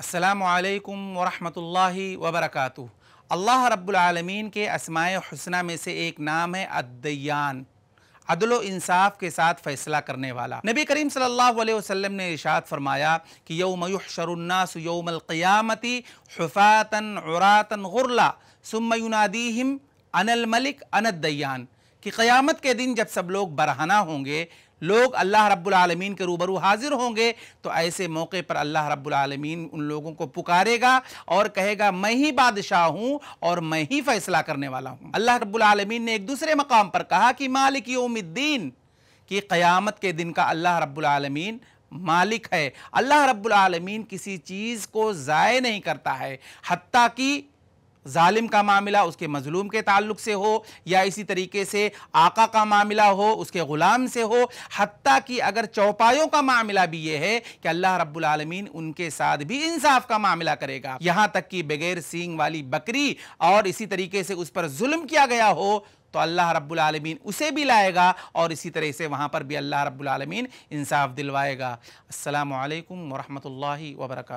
असलकम वरहि वबरक अल्लाह आलमीन के असमाय हसना में से एक नाम है अद्दयान अदलो इंसाफ के साथ फ़ैसला करने वाला नबी करीम सल्लल्लाहु अलैहि वसल्लम ने इशाद फरमाया कि यौम शरन्नास यौमक़ियामती हफ़ातन उरातन गुरला सुम युनादीहिम अनल मलिक अनद्दयान कि क़यामत के दिन जब सब लोग बरहना होंगे लोग अल्लाह रब्बुल आलमीन के रूबरू हाजिर होंगे तो ऐसे मौके पर अल्लाह रब्बुल आलमीन उन लोगों को पुकारेगा और कहेगा मैं ही बादशाह हूँ और मैं ही फैसला करने वाला हूँ अल्लाह रब्बुल आलमीन ने एक दूसरे मकाम पर कहा कि मालिक योमद्दीन कि क़यामत के दिन का अल्लाह रब्बुल आलमीन मालिक है अल्लाह रब्बुल आलमीन किसी चीज़ को ज़ाय नहीं करता है हती कि जालिम का मामला उसके मजलूम के ताल्लुक से हो या इसी तरीके से आका का मामला हो उसके ग़ुलाम से हो हती कि अगर चौपायों का मामला भी ये है कि अल्लाह रब्बुल आलमीन उनके साथ भी इंसाफ का मामला करेगा यहाँ तक कि बगैर सींग वाली बकरी और इसी तरीके से उस पर जुल्म किया गया हो तो अल्लाह रब्बुल आलमीन उसे भी लाएगा और इसी तरह से वहाँ पर भी अल्लाह रब्बुल आलमीन इंसाफ दिलवाएगा अस्सलाम वालेकुम वरहमतुल्लाहि